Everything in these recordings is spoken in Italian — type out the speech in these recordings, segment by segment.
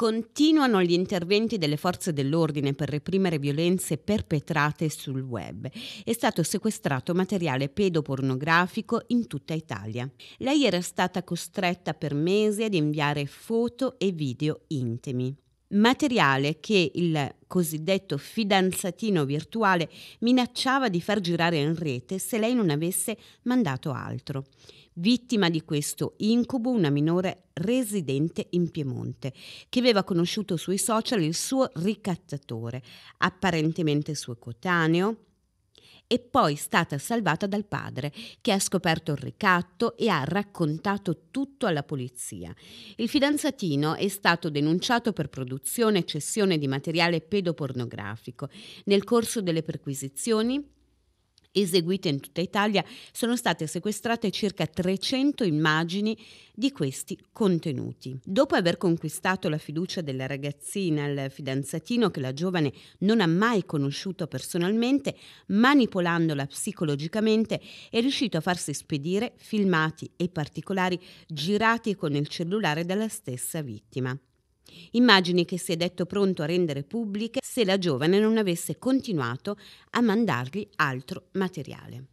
Continuano gli interventi delle forze dell'ordine per reprimere violenze perpetrate sul web. È stato sequestrato materiale pedopornografico in tutta Italia. Lei era stata costretta per mesi ad inviare foto e video intimi materiale che il cosiddetto fidanzatino virtuale minacciava di far girare in rete se lei non avesse mandato altro. Vittima di questo incubo una minore residente in Piemonte, che aveva conosciuto sui social il suo ricattatore, apparentemente suo cotaneo, e poi stata salvata dal padre, che ha scoperto il ricatto e ha raccontato tutto alla polizia. Il fidanzatino è stato denunciato per produzione e cessione di materiale pedopornografico. Nel corso delle perquisizioni eseguite in tutta Italia, sono state sequestrate circa 300 immagini di questi contenuti. Dopo aver conquistato la fiducia della ragazzina al fidanzatino che la giovane non ha mai conosciuto personalmente, manipolandola psicologicamente è riuscito a farsi spedire filmati e particolari girati con il cellulare dalla stessa vittima. Immagini che si è detto pronto a rendere pubbliche se la giovane non avesse continuato a mandargli altro materiale.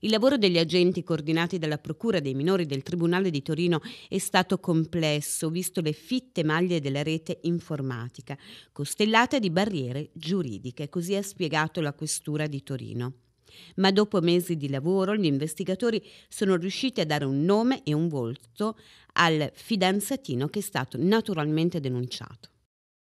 Il lavoro degli agenti coordinati dalla Procura dei minori del Tribunale di Torino è stato complesso, visto le fitte maglie della rete informatica, costellate di barriere giuridiche, così ha spiegato la Questura di Torino. Ma dopo mesi di lavoro gli investigatori sono riusciti a dare un nome e un volto al fidanzatino che è stato naturalmente denunciato.